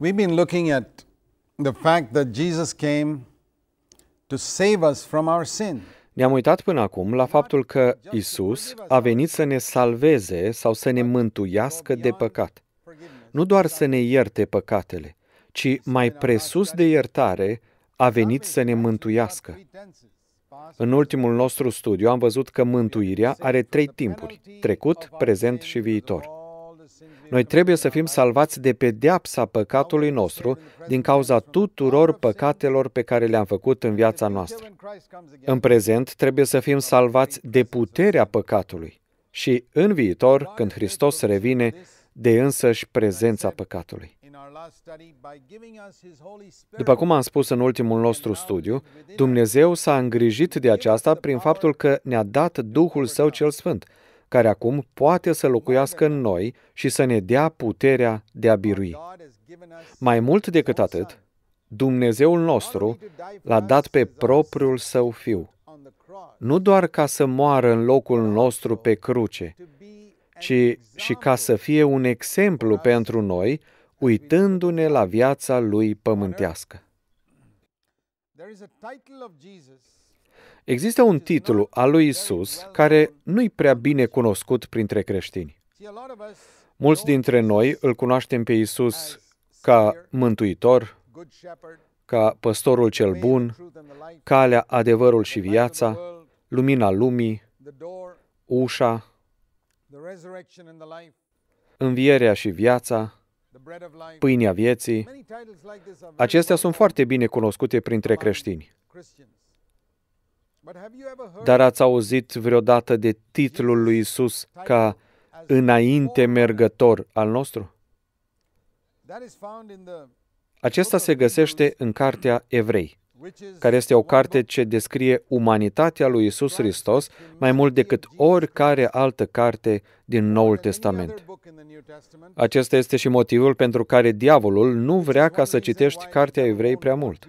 We've been looking at the fact that Jesus came to save us from our sin. Ne-am uitat până acum la faptul că Isus a venit să ne salveze sau să ne mântuiască de păcat. Nu doar să ne ierte păcatele, ci mai presus de iertare a venit să ne mântuiască. În ultimul nostru studiu am văzut că mântuirea are trei timpuri, trecut, prezent și viitor. Noi trebuie să fim salvați de pedeapsa păcatului nostru din cauza tuturor păcatelor pe care le-am făcut în viața noastră. În prezent, trebuie să fim salvați de puterea păcatului și, în viitor, când Hristos revine, de însăși prezența păcatului. După cum am spus în ultimul nostru studiu, Dumnezeu s-a îngrijit de aceasta prin faptul că ne-a dat Duhul Său cel Sfânt, care acum poate să locuiască în noi și să ne dea puterea de a birui. Mai mult decât atât, Dumnezeul nostru l-a dat pe propriul său fiu, nu doar ca să moară în locul nostru pe cruce, ci și ca să fie un exemplu pentru noi, uitându-ne la viața lui pământească. Există un titlu al lui Isus care nu-i prea bine cunoscut printre creștini. Mulți dintre noi îl cunoaștem pe Isus ca Mântuitor, ca Păstorul cel Bun, Calea, Adevărul și Viața, Lumina Lumii, Ușa, Învierea și Viața, Pâinea Vieții. Acestea sunt foarte bine cunoscute printre creștini. Dar ați auzit vreodată de titlul lui Isus ca înainte mergător al nostru? Acesta se găsește în cartea Evrei, care este o carte ce descrie umanitatea lui Isus Hristos mai mult decât oricare altă carte din Noul Testament. Acesta este și motivul pentru care diavolul nu vrea ca să citești cartea Evrei prea mult.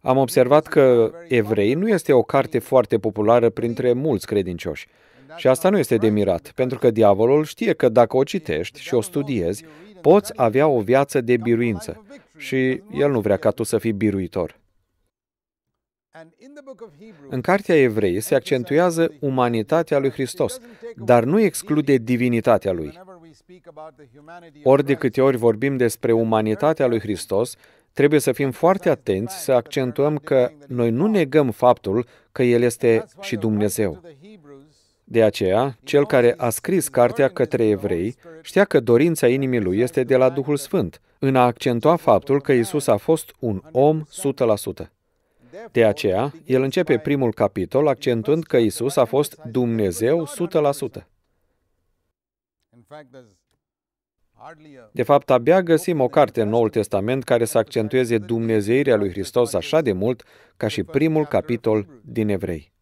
Am observat că Evrei nu este o carte foarte populară printre mulți credincioși. Și asta nu este de mirat, pentru că diavolul știe că dacă o citești și o studiezi, poți avea o viață de biruință. Și el nu vrea ca tu să fii biruitor. În Cartea Evrei se accentuează umanitatea lui Hristos, dar nu exclude divinitatea lui. Ori de câte ori vorbim despre umanitatea lui Hristos, Trebuie să fim foarte atenți să accentuăm că noi nu negăm faptul că El este și Dumnezeu. De aceea, cel care a scris cartea către evrei știa că dorința inimii lui este de la Duhul Sfânt, în a accentua faptul că Isus a fost un om 100%. De aceea, el începe primul capitol accentuând că Isus a fost Dumnezeu 100%. De fapt, abia găsim o carte în Noul Testament care să accentueze dumnezeirea lui Hristos așa de mult ca și primul capitol din Evrei.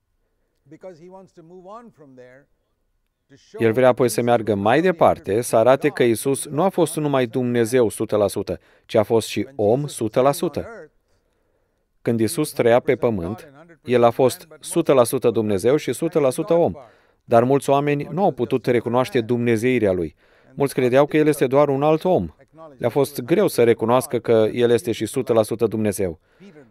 El vrea apoi să meargă mai departe, să arate că Isus nu a fost numai Dumnezeu 100%, ci a fost și om 100%. Când Isus trăia pe pământ, el a fost 100% Dumnezeu și 100% om, dar mulți oameni nu au putut recunoaște dumnezeirea lui, Mulți credeau că El este doar un alt om. Le-a fost greu să recunoască că El este și 100% Dumnezeu.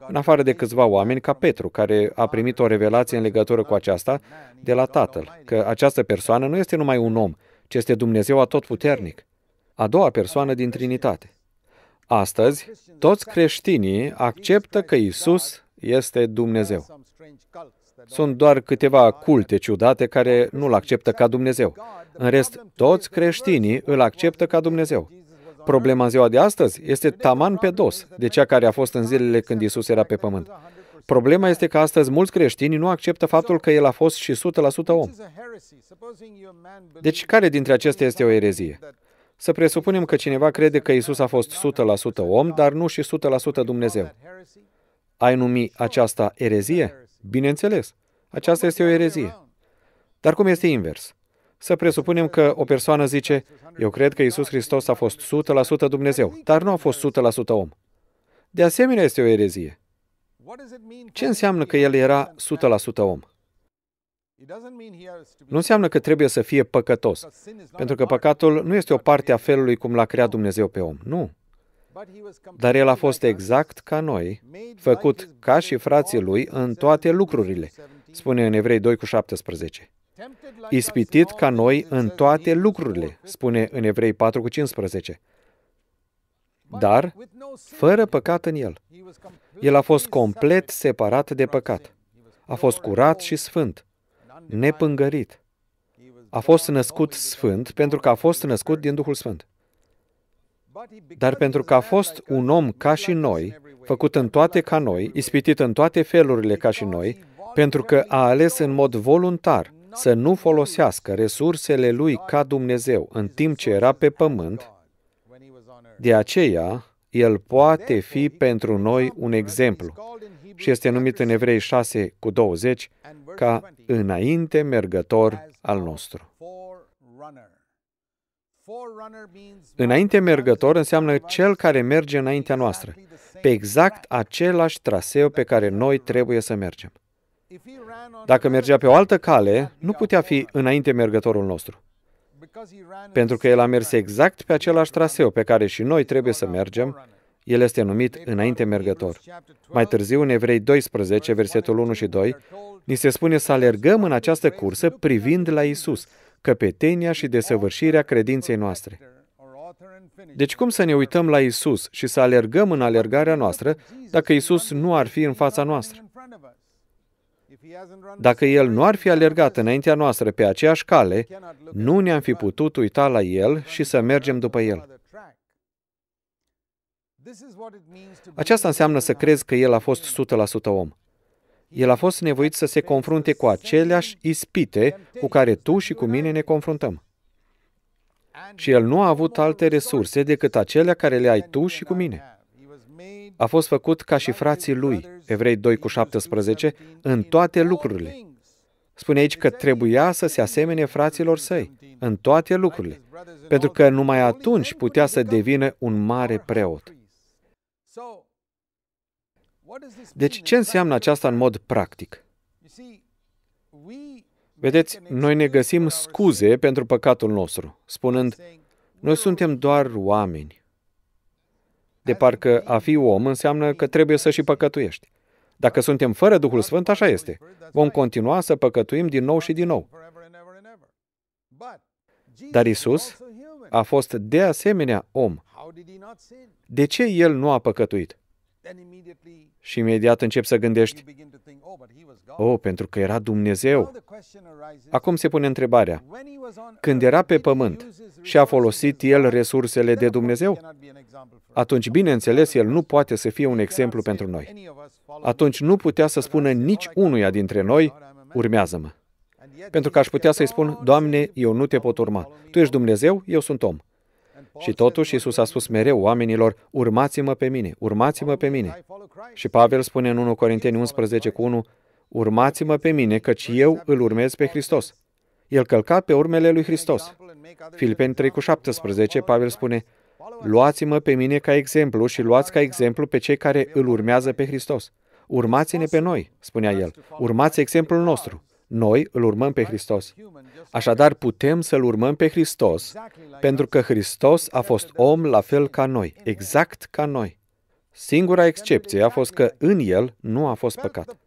În afară de câțiva oameni ca Petru, care a primit o revelație în legătură cu aceasta de la Tatăl, că această persoană nu este numai un om, ci este Dumnezeu atotputernic, a doua persoană din Trinitate. Astăzi, toți creștinii acceptă că Isus este Dumnezeu. Sunt doar câteva culte ciudate care nu-L acceptă ca Dumnezeu. În rest, toți creștinii îl acceptă ca Dumnezeu. Problema în ziua de astăzi este taman pe dos de cea care a fost în zilele când Isus era pe pământ. Problema este că astăzi mulți creștini nu acceptă faptul că el a fost și 100% om. Deci, care dintre acestea este o erezie? Să presupunem că cineva crede că Isus a fost 100% om, dar nu și 100% Dumnezeu. Ai numi aceasta erezie? Bineînțeles, aceasta este o erezie. Dar cum este invers? Să presupunem că o persoană zice, eu cred că Isus Hristos a fost 100% Dumnezeu, dar nu a fost 100% om. De asemenea, este o erezie. Ce înseamnă că el era 100% om? Nu înseamnă că trebuie să fie păcătos, pentru că păcatul nu este o parte a felului cum l-a creat Dumnezeu pe om. Nu. Dar el a fost exact ca noi, făcut ca și frații lui în toate lucrurile, spune în Evrei 2 cu 17. Ispitit ca noi în toate lucrurile, spune în Evrei 4 cu 15. Dar, fără păcat în el. El a fost complet separat de păcat. A fost curat și sfânt, nepângărit. A fost născut sfânt pentru că a fost născut din Duhul Sfânt. Dar pentru că a fost un om ca și noi, făcut în toate ca noi, ispitit în toate felurile ca și noi, pentru că a ales în mod voluntar să nu folosească resursele lui ca Dumnezeu în timp ce era pe pământ, de aceea el poate fi pentru noi un exemplu și este numit în Evrei 6 cu 20 ca înainte mergător al nostru. Înainte mergător înseamnă cel care merge înaintea exact noastră, pe exact, exact același traseu pe care noi exact trebuie să mergem. Dacă mergea pe o altă cale, nu putea fi înainte mergătorul nostru. Pentru că el a mers exact pe același traseu pe care și noi trebuie să mergem, el este numit înainte mergător. Mai târziu, în Evrei 12, versetul 1 și 2, ni se spune să alergăm în această cursă privind la Isus, căpetenia și desăvârșirea credinței noastre. Deci cum să ne uităm la Isus și să alergăm în alergarea noastră dacă Isus nu ar fi în fața noastră? Dacă El nu ar fi alergat înaintea noastră pe aceeași cale, nu ne-am fi putut uita la El și să mergem după El. Aceasta înseamnă să crezi că El a fost 100% om el a fost nevoit să se confrunte cu aceleași ispite cu care tu și cu mine ne confruntăm. Și el nu a avut alte resurse decât acelea care le ai tu și cu mine. A fost făcut ca și frații lui, Evrei 2 cu 17, în toate lucrurile. Spune aici că trebuia să se asemene fraților săi, în toate lucrurile, pentru că numai atunci putea să devină un mare preot. Deci, ce înseamnă aceasta în mod practic? Vedeți, noi ne găsim scuze pentru păcatul nostru, spunând, noi suntem doar oameni. De parcă a fi om înseamnă că trebuie să și păcătuiești. Dacă suntem fără Duhul Sfânt, așa este. Vom continua să păcătuim din nou și din nou. Dar Isus a fost de asemenea om. De ce el nu a păcătuit? Și imediat începi să gândești, oh, oh, pentru că era Dumnezeu. Acum se pune întrebarea, când era pe pământ și a folosit el resursele de Dumnezeu, atunci, bineînțeles, el nu poate să fie un exemplu pentru noi. Atunci nu putea să spună nici unuia dintre noi, urmează-mă. Pentru că aș putea să-i spun, oh, Doamne, eu nu te pot urma. Tu ești Dumnezeu, eu sunt om. Și totuși Isus a spus mereu oamenilor, urmați-mă pe mine, urmați-mă pe mine. Și Pavel spune în 1 Corinteni 11 cu 1, urmați-mă pe mine, căci eu îl urmez pe Hristos. El călca pe urmele lui Hristos. Filipeni 3 cu 17, Pavel spune, luați-mă pe mine ca exemplu și luați ca exemplu pe cei care îl urmează pe Hristos. Urmați-ne pe noi, spunea el, urmați exemplul nostru. Noi îl urmăm pe Hristos. Așadar, putem să-L urmăm pe Hristos, pentru că Hristos a fost om la fel ca noi, exact ca noi. Singura excepție a fost că în el nu a fost păcat.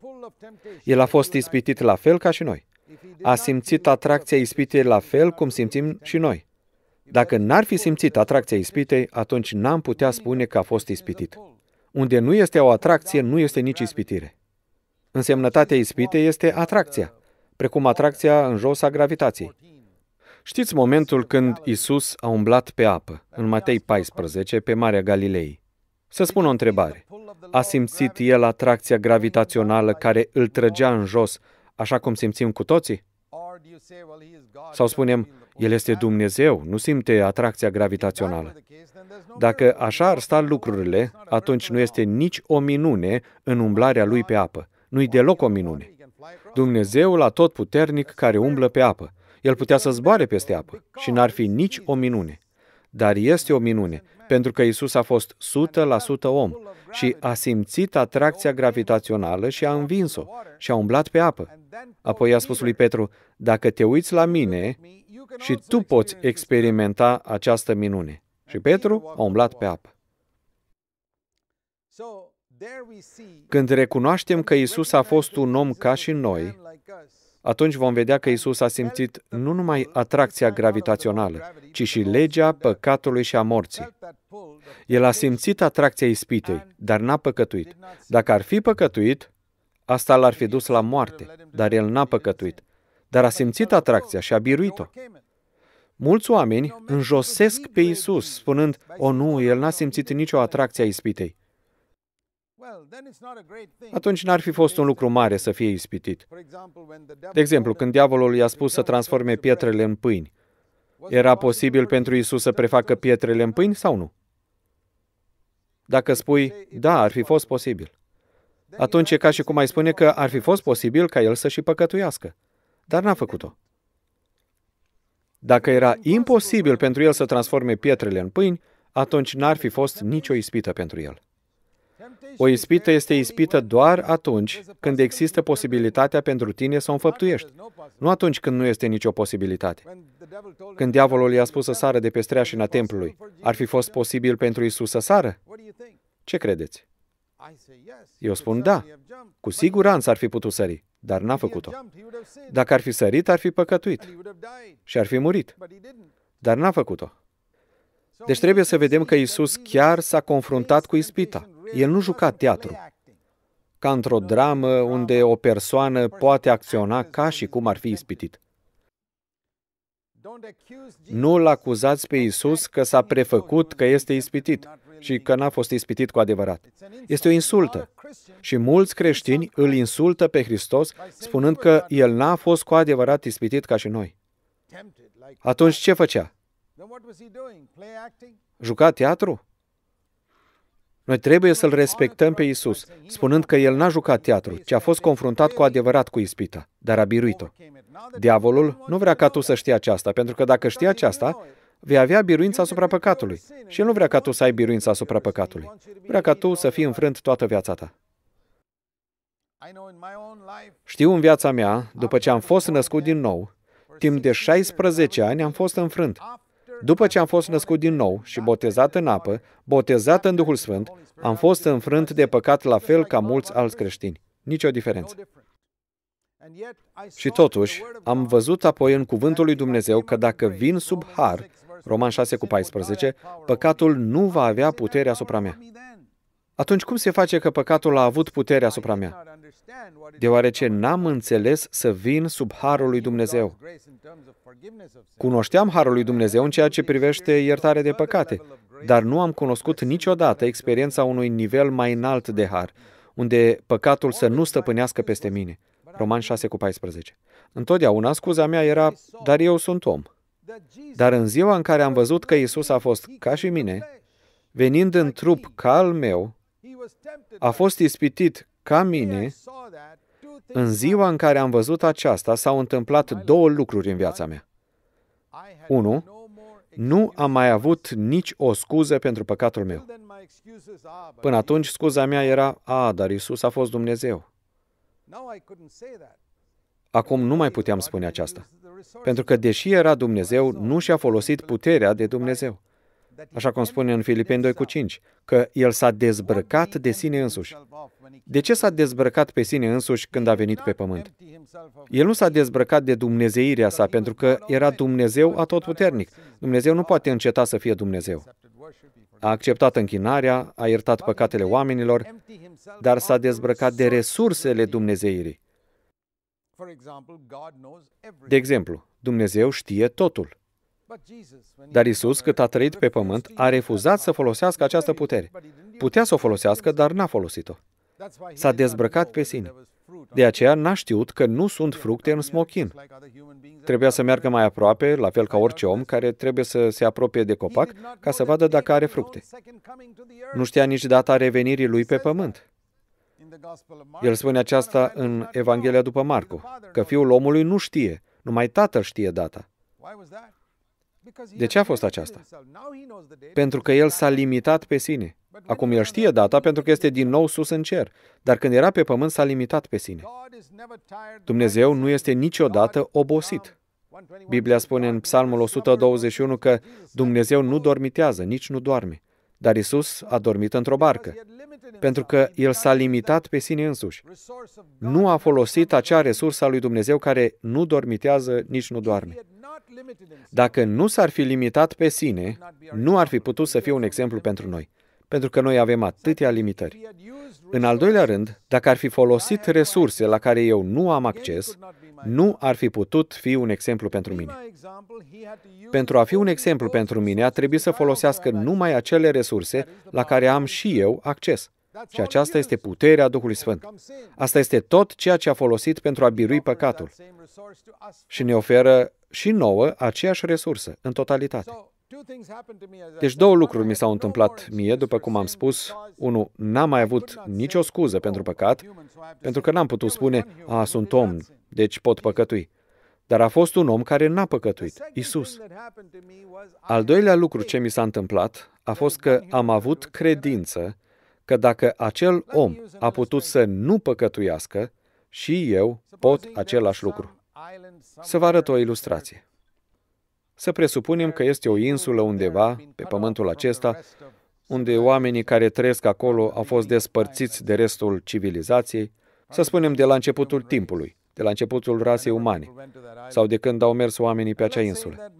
El a fost ispitit la fel ca și noi. A simțit atracția ispitei la fel cum simțim și noi. Dacă n-ar fi simțit atracția ispitei, atunci n-am putea spune că a fost ispitit. Unde nu este o atracție, nu este nici ispitire. Însemnătatea ispitei este atracția precum atracția în jos a gravitației. Știți momentul când Isus a umblat pe apă, în Matei 14, pe Marea Galilei? Să spun o întrebare. A simțit el atracția gravitațională care îl trăgea în jos, așa cum simțim cu toții? Sau spunem, el este Dumnezeu, nu simte atracția gravitațională. Dacă așa ar sta lucrurile, atunci nu este nici o minune în umblarea lui pe apă. Nu-i deloc o minune. Dumnezeul atotputernic care umblă pe apă. El putea să zboare peste apă și n-ar fi nici o minune. Dar este o minune, pentru că Isus a fost 100% om și a simțit atracția gravitațională și a învins-o și a umblat pe apă. Apoi a spus lui Petru, dacă te uiți la mine și tu poți experimenta această minune. Și Petru a umblat pe apă. Când recunoaștem că Isus a fost un om ca și noi, atunci vom vedea că Isus a simțit nu numai atracția gravitațională, ci și legea păcatului și a morții. El a simțit atracția ispitei, dar n-a păcătuit. Dacă ar fi păcătuit, asta l-ar fi dus la moarte, dar el n-a păcătuit. Dar a simțit atracția și a biruit-o. Mulți oameni înjosesc pe Isus, spunând, o nu, el n-a simțit nicio atracție a ispitei atunci n-ar fi fost un lucru mare să fie ispitit. De exemplu, când diavolul i-a spus să transforme pietrele în pâini, era posibil pentru Isus să prefacă pietrele în pâini sau nu? Dacă spui, da, ar fi fost posibil, atunci e ca și cum ai spune că ar fi fost posibil ca el să și păcătuiască, dar n-a făcut-o. Dacă era imposibil pentru el să transforme pietrele în pâini, atunci n-ar fi fost nicio ispită pentru el. O ispită este ispită doar atunci când există posibilitatea pentru tine să o înfăptuiești, nu atunci când nu este nicio posibilitate. Când diavolul i-a spus să sară de pe streașina templului, ar fi fost posibil pentru Isus să sară? Ce credeți? Eu spun da. Cu siguranță ar fi putut sări, dar n-a făcut-o. Dacă ar fi sărit, ar fi păcătuit și ar fi murit, dar n-a făcut-o. Deci trebuie să vedem că Isus chiar s-a confruntat cu ispita. El nu juca teatru, ca într-o dramă unde o persoană poate acționa ca și cum ar fi ispitit. Nu-l acuzați pe Isus că s-a prefăcut că este ispitit și că n-a fost ispitit cu adevărat. Este o insultă. Și mulți creștini îl insultă pe Hristos spunând că el n-a fost cu adevărat ispitit ca și noi. Atunci ce făcea? Juca teatru? Noi trebuie să-L respectăm pe Isus, spunând că El n-a jucat teatru, ci a fost confruntat cu adevărat cu ispita, dar a biruit-o. Diavolul nu vrea ca tu să știi aceasta, pentru că dacă știi aceasta, vei avea biruința asupra păcatului. Și El nu vrea ca tu să ai biruința asupra păcatului. Vrea ca tu să fii înfrânt toată viața ta. Știu în viața mea, după ce am fost născut din nou, timp de 16 ani am fost înfrânt. După ce am fost născut din nou și botezat în apă, botezat în Duhul Sfânt, am fost înfrânt de păcat la fel ca mulți alți creștini. Nici o diferență. Și totuși, am văzut apoi în cuvântul lui Dumnezeu că dacă vin sub har, Roman 6 cu 14, păcatul nu va avea putere asupra mea atunci cum se face că păcatul a avut putere asupra mea? Deoarece n-am înțeles să vin sub harul lui Dumnezeu. Cunoșteam harul lui Dumnezeu în ceea ce privește iertare de păcate, dar nu am cunoscut niciodată experiența unui nivel mai înalt de har, unde păcatul să nu stăpânească peste mine. Roman 6 cu 14. Întotdeauna scuza mea era, dar eu sunt om. Dar în ziua în care am văzut că Isus a fost ca și mine, venind în trup ca al meu, a fost ispitit ca mine, în ziua în care am văzut aceasta, s-au întâmplat două lucruri în viața mea. 1. Nu am mai avut nici o scuză pentru păcatul meu. Până atunci, scuza mea era, a, dar Isus a fost Dumnezeu. Acum nu mai puteam spune aceasta. Pentru că, deși era Dumnezeu, nu și-a folosit puterea de Dumnezeu așa cum spune în Filipeni 2 cu 5, că el s-a dezbrăcat de sine însuși. De ce s-a dezbrăcat pe sine însuși când a venit pe pământ? El nu s-a dezbrăcat de dumnezeirea sa, pentru că era Dumnezeu atotputernic. Dumnezeu nu poate înceta să fie Dumnezeu. A acceptat închinarea, a iertat păcatele oamenilor, dar s-a dezbrăcat de resursele dumnezeirii. De exemplu, Dumnezeu știe totul. Dar Isus, cât a trăit pe pământ, a refuzat să folosească această putere. Putea să o folosească, dar n-a folosit-o. S-a dezbrăcat pe sine. De aceea n-a știut că nu sunt fructe în smochin. Trebuia să meargă mai aproape, la fel ca orice om care trebuie să se apropie de copac ca să vadă dacă are fructe. Nu știa nici data revenirii lui pe pământ. El spune aceasta în Evanghelia după Marcu, că fiul omului nu știe, numai tatăl știe data. De ce a fost aceasta? Pentru că el s-a limitat pe sine. Acum el știe data pentru că este din nou sus în cer, dar când era pe pământ s-a limitat pe sine. Dumnezeu nu este niciodată obosit. Biblia spune în Psalmul 121 că Dumnezeu nu dormitează, nici nu doarme. Dar Isus a dormit într-o barcă, pentru că El s-a limitat pe sine însuși. Nu a folosit acea resursă a lui Dumnezeu care nu dormitează, nici nu doarme. Dacă nu s-ar fi limitat pe sine, nu ar fi putut să fie un exemplu pentru noi, pentru că noi avem atâtea exact. limitări. În al doilea rând, dacă ar fi folosit resurse la care eu nu am acces, nu ar fi putut fi un exemplu pentru mine. Pentru a fi un exemplu pentru mine, a trebuit să folosească numai acele resurse la care am și eu acces. Și aceasta este puterea Duhului Sfânt. Asta este tot ceea ce a folosit pentru a birui păcatul. Și ne oferă și nouă aceeași resursă, în totalitate. Deci două lucruri mi s-au întâmplat mie, după cum am spus. Unu, n-am mai avut nicio scuză pentru păcat, pentru că n-am putut spune, a, sunt om, deci pot păcătui. Dar a fost un om care n-a păcătuit, Isus. Al doilea lucru ce mi s-a întâmplat a fost că am avut credință că dacă acel om a putut să nu păcătuiască, și eu pot același lucru. Să vă arăt o ilustrație. Să presupunem că este o insulă undeva, pe pământul acesta, unde oamenii care trăiesc acolo au fost despărțiți de restul civilizației, să spunem de la începutul timpului, de la începutul rasei umane, sau de când au mers oamenii pe acea insulă.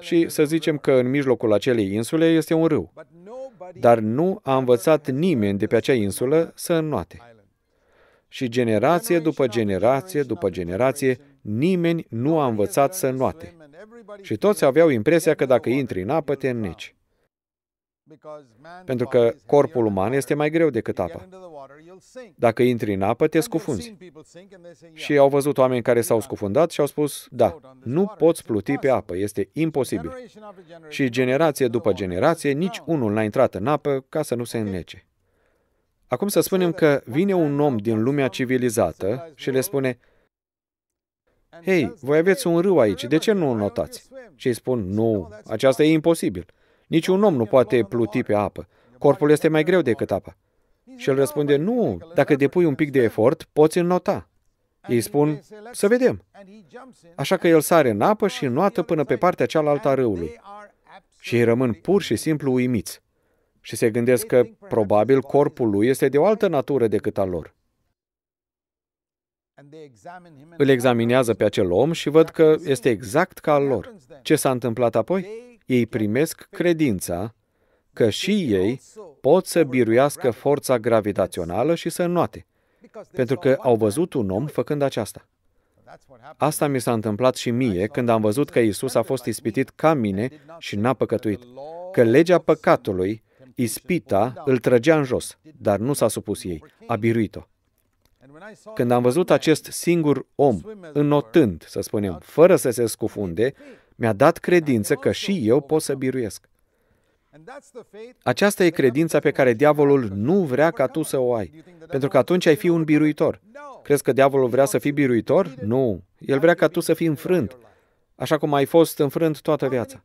Și să zicem că în mijlocul acelei insule este un râu, dar nu a învățat nimeni de pe acea insulă să înnoate. Și generație după generație după generație, nimeni nu a învățat să înoate. Și toți aveau impresia că dacă intri în apă, te înneci. Pentru că corpul uman este mai greu decât apa. Dacă intri în apă, te scufunzi. Și au văzut oameni care s-au scufundat și au spus, da, nu poți pluti pe apă, este imposibil. Și generație după generație, nici unul n-a intrat în apă ca să nu se înnece. Acum să spunem că vine un om din lumea civilizată și le spune, Hei, voi aveți un râu aici, de ce nu îl notați? Și îi spun, nu, aceasta e imposibil. Niciun om nu poate pluti pe apă. Corpul este mai greu decât apa. Și el răspunde, nu, dacă depui un pic de efort, poți înnota. Ei spun, să vedem. Așa că el sare în apă și înnoată până pe partea cealaltă a râului. Și ei rămân pur și simplu uimiți. Și se gândesc că, probabil, corpul lui este de o altă natură decât al lor. Îl examinează pe acel om și văd că este exact ca al lor. Ce s-a întâmplat apoi? Ei primesc credința că și ei pot să biruiască forța gravitațională și să înnoate, pentru că au văzut un om făcând aceasta. Asta mi s-a întâmplat și mie când am văzut că Isus a fost ispitit ca mine și n-a păcătuit, că legea păcatului, ispita, îl trăgea în jos, dar nu s-a supus ei, a biruit-o. Când am văzut acest singur om înotând, să spunem, fără să se scufunde, mi-a dat credință că și eu pot să biruiesc. Aceasta e credința pe care diavolul nu vrea ca tu să o ai, pentru că atunci ai fi un biruitor. Crezi că diavolul vrea să fii biruitor? Nu. El vrea ca tu să fii înfrânt, așa cum ai fost înfrânt toată viața.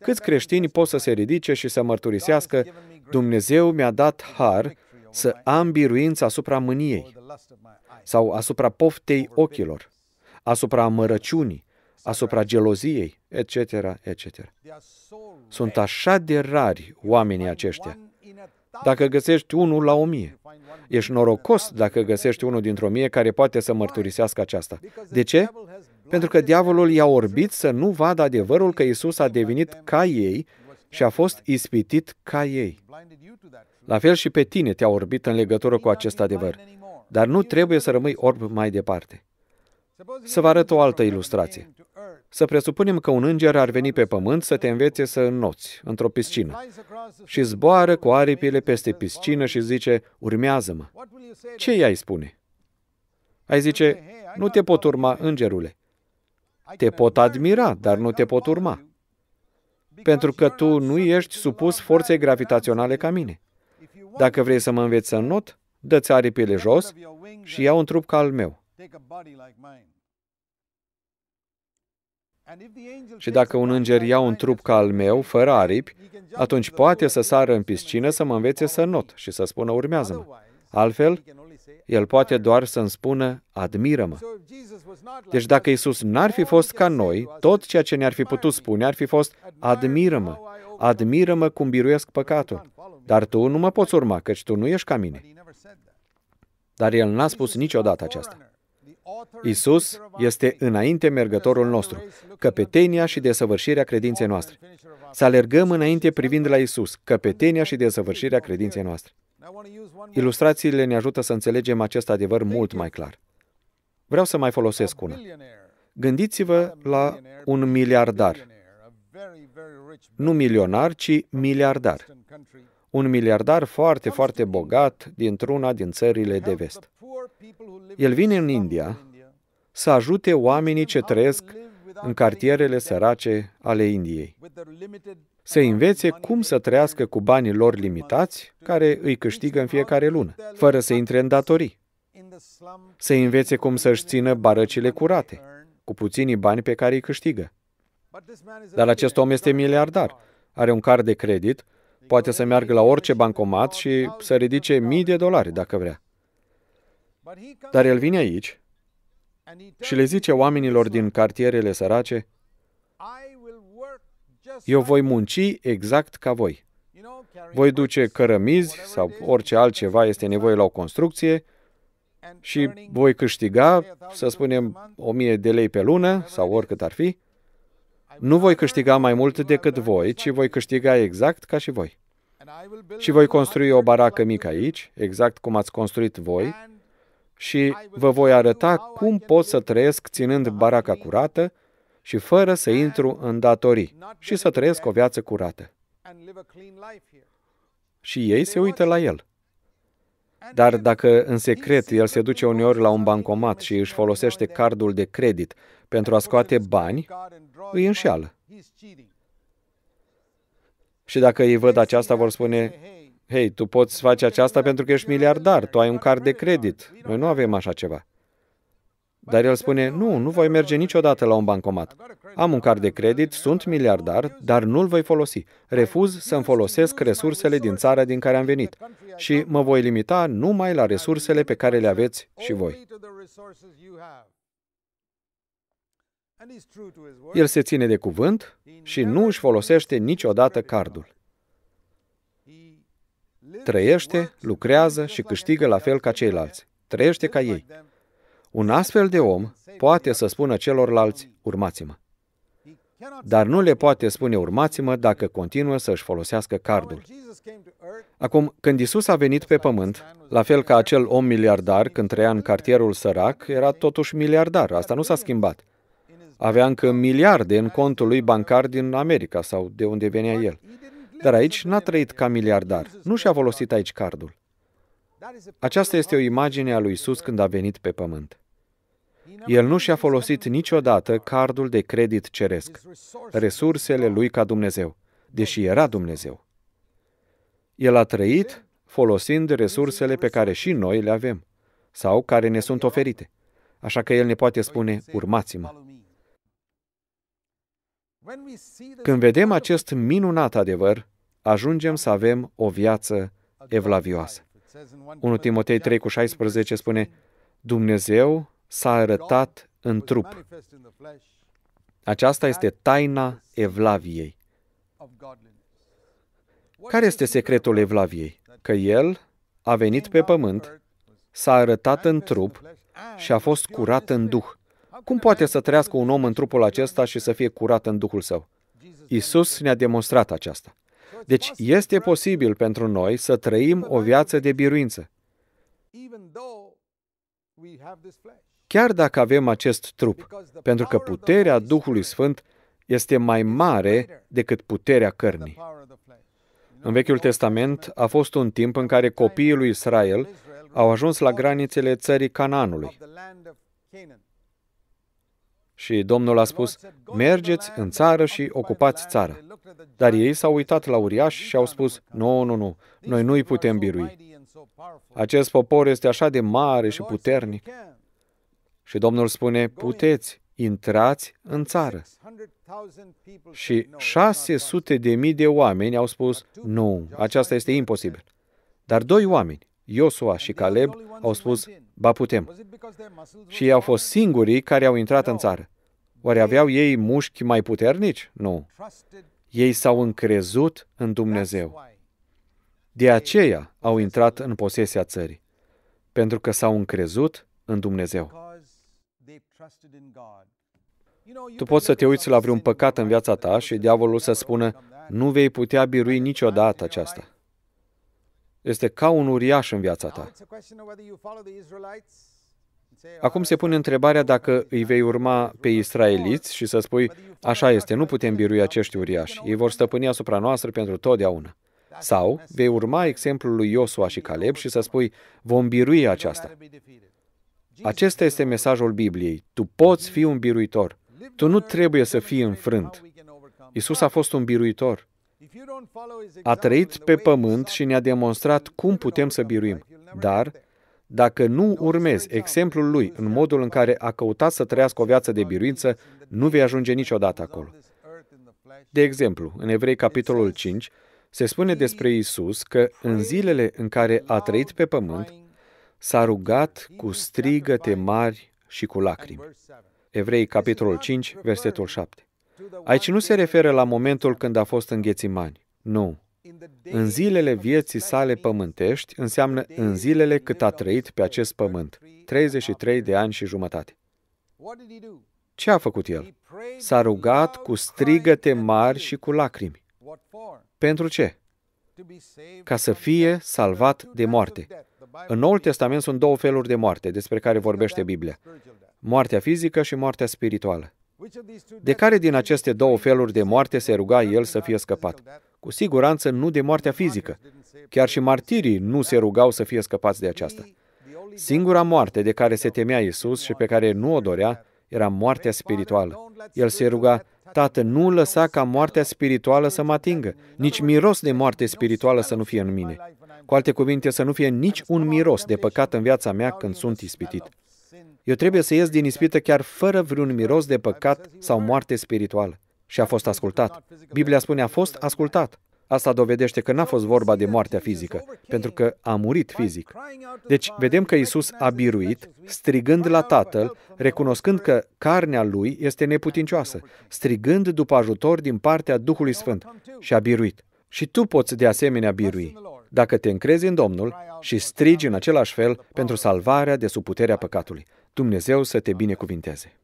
Câți creștini pot să se ridice și să mărturisească, Dumnezeu mi-a dat har să am biruință asupra mâniei sau asupra poftei ochilor, asupra mărăciunii, asupra geloziei, etc., etc. Sunt așa de rari oamenii aceștia. Dacă găsești unul la o mie, ești norocos dacă găsești unul dintr-o mie care poate să mărturisească aceasta. De ce? Pentru că diavolul i-a orbit să nu vadă adevărul că Isus a devenit ca ei și a fost ispitit ca ei. La fel și pe tine te-a orbit în legătură cu acest adevăr, dar nu trebuie să rămâi orb mai departe. Să vă arăt o altă ilustrație. Să presupunem că un înger ar veni pe pământ să te învețe să înnoți într-o piscină și zboară cu aripile peste piscină și zice, urmează-mă. Ce i-ai spune? Ai zice, nu te pot urma, îngerule. Te pot admira, dar nu te pot urma pentru că tu nu ești supus forței gravitaționale ca mine. Dacă vrei să mă înveți să not, dă-ți aripile jos și ia un trup ca al meu. Și dacă un înger ia un trup ca al meu, fără aripi, atunci poate să sară în piscină să mă învețe să not și să spună urmează-mă. Altfel, el poate doar să-mi spună, admiră-mă. Deci dacă Isus n-ar fi fost ca noi, tot ceea ce ne-ar fi putut spune ar fi fost, admiră-mă, admiră-mă cum biruiesc păcatul. Dar tu nu mă poți urma, căci tu nu ești ca mine. Dar el n-a spus niciodată aceasta. Isus este înainte mergătorul nostru, căpetenia și desăvârșirea credinței noastre. Să alergăm înainte privind la Isus, căpetenia și desăvârșirea credinței noastre. Ilustrațiile ne ajută să înțelegem acest adevăr mult mai clar. Vreau să mai folosesc una. Gândiți-vă la un miliardar. Nu milionar, ci miliardar. Un miliardar foarte, foarte bogat dintr-una din țările de vest. El vine în India să ajute oamenii ce trăiesc în cartierele sărace ale Indiei. Să învețe cum să trăiască cu banii lor limitați, care îi câștigă în fiecare lună, fără să intre în datorii. Să învețe cum să-și țină barăcile curate, cu puținii bani pe care îi câștigă. Dar acest om este miliardar, are un card de credit, poate să meargă la orice bancomat și să ridice mii de dolari dacă vrea. Dar el vine aici și le zice oamenilor din cartierele sărace, eu voi munci exact ca voi. Voi duce cărămizi sau orice altceva este nevoie la o construcție și voi câștiga, să spunem, o mie de lei pe lună sau oricât ar fi. Nu voi câștiga mai mult decât voi, ci voi câștiga exact ca și voi. Și voi construi o baracă mică aici, exact cum ați construit voi, și vă voi arăta cum pot să trăiesc ținând baraca curată și fără să intru în datorii și să trăiesc o viață curată. Și ei se uită la el. Dar dacă în secret el se duce uneori la un bancomat și își folosește cardul de credit pentru a scoate bani, îi înșeală. Și dacă ei văd aceasta, vor spune, Hei, tu poți face aceasta pentru că ești miliardar, tu ai un card de credit. Noi nu avem așa ceva. Dar el spune, nu, nu voi merge niciodată la un bancomat. Am un card de credit, sunt miliardar, dar nu-l voi folosi. Refuz să-mi folosesc resursele din țara din care am venit și mă voi limita numai la resursele pe care le aveți și voi. El se ține de cuvânt și nu își folosește niciodată cardul trăiește, lucrează și câștigă la fel ca ceilalți. Trăiește ca ei. Un astfel de om poate să spună celorlalți, urmați-mă. Dar nu le poate spune urmați-mă dacă continuă să-și folosească cardul. Acum, când Isus a venit pe pământ, la fel ca acel om miliardar când trăia în cartierul sărac, era totuși miliardar, asta nu s-a schimbat. Avea încă miliarde în contul lui bancar din America sau de unde venea el. Dar aici n-a trăit ca miliardar, nu și-a folosit aici cardul. Aceasta este o imagine a lui Isus când a venit pe pământ. El nu și-a folosit niciodată cardul de credit ceresc, resursele lui ca Dumnezeu, deși era Dumnezeu. El a trăit folosind resursele pe care și noi le avem sau care ne sunt oferite. Așa că El ne poate spune, urmați-mă. Când vedem acest minunat adevăr, ajungem să avem o viață evlavioasă. 1 Timotei 3 cu 16 spune, Dumnezeu s-a arătat în trup. Aceasta este taina evlaviei. Care este secretul evlaviei? Că El a venit pe pământ, s-a arătat în trup și a fost curat în Duh. Cum poate să trăiască un om în trupul acesta și să fie curat în Duhul său? Isus ne-a demonstrat aceasta. Deci este posibil pentru noi să trăim o viață de biruință. Chiar dacă avem acest trup, pentru că puterea Duhului Sfânt este mai mare decât puterea cărnii. În Vechiul Testament a fost un timp în care copiii lui Israel au ajuns la granițele țării Cananului. Și Domnul a spus, mergeți în țară și ocupați țara. Dar ei s-au uitat la uriași și au spus, nu, nu, nu, noi nu-i putem birui. Acest popor este așa de mare și puternic. Și Domnul spune, puteți, intrați în țară. Și 600 de mii de oameni au spus, nu, aceasta este imposibil. Dar doi oameni, Iosua și Caleb, au spus, ba putem. Și ei au fost singurii care au intrat în țară. Oare aveau ei mușchi mai puternici? Nu. Ei s-au încrezut în Dumnezeu. De aceea au intrat în posesia țării, pentru că s-au încrezut în Dumnezeu. Tu poți să te uiți la vreun păcat în viața ta și diavolul să spună, nu vei putea birui niciodată aceasta. Este ca un uriaș în viața ta. Acum se pune întrebarea dacă îi vei urma pe israeliți și să spui, așa este, nu putem birui acești uriași, ei vor stăpâni asupra noastră pentru totdeauna. Sau vei urma exemplul lui Iosua și Caleb și să spui, vom birui aceasta. Acesta este mesajul Bibliei. Tu poți fi un biruitor. Tu nu trebuie să fii înfrânt. Isus a fost un biruitor. A trăit pe pământ și ne-a demonstrat cum putem să biruim. Dar, dacă nu urmezi exemplul lui în modul în care a căutat să trăiască o viață de biruință, nu vei ajunge niciodată acolo. De exemplu, în Evrei, capitolul 5, se spune despre Isus că în zilele în care a trăit pe pământ, s-a rugat cu strigăte mari și cu lacrimi. Evrei, capitolul 5, versetul 7. Aici nu se referă la momentul când a fost în Ghețimani. Nu. În zilele vieții sale pământești înseamnă în zilele cât a trăit pe acest pământ, 33 de ani și jumătate. Ce a făcut el? S-a rugat cu strigăte mari și cu lacrimi. Pentru ce? Ca să fie salvat de moarte. În Noul Testament sunt două feluri de moarte despre care vorbește Biblia. Moartea fizică și moartea spirituală. De care din aceste două feluri de moarte se ruga el să fie scăpat? Cu siguranță nu de moartea fizică. Chiar și martirii nu se rugau să fie scăpați de aceasta. Singura moarte de care se temea Isus și pe care nu o dorea era moartea spirituală. El se ruga, Tată, nu lăsa ca moartea spirituală să mă atingă, nici miros de moarte spirituală să nu fie în mine. Cu alte cuvinte, să nu fie nici un miros de păcat în viața mea când sunt ispitit. Eu trebuie să ies din ispită chiar fără vreun miros de păcat sau moarte spirituală și a fost ascultat. Biblia spune a fost ascultat. Asta dovedește că n-a fost vorba de moartea fizică, pentru că a murit fizic. Deci, vedem că Isus a biruit, strigând la Tatăl, recunoscând că carnea lui este neputincioasă, strigând după ajutor din partea Duhului Sfânt și a biruit. Și tu poți de asemenea birui, dacă te încrezi în Domnul și strigi în același fel pentru salvarea de sub puterea păcatului. Dumnezeu să te binecuvinteze.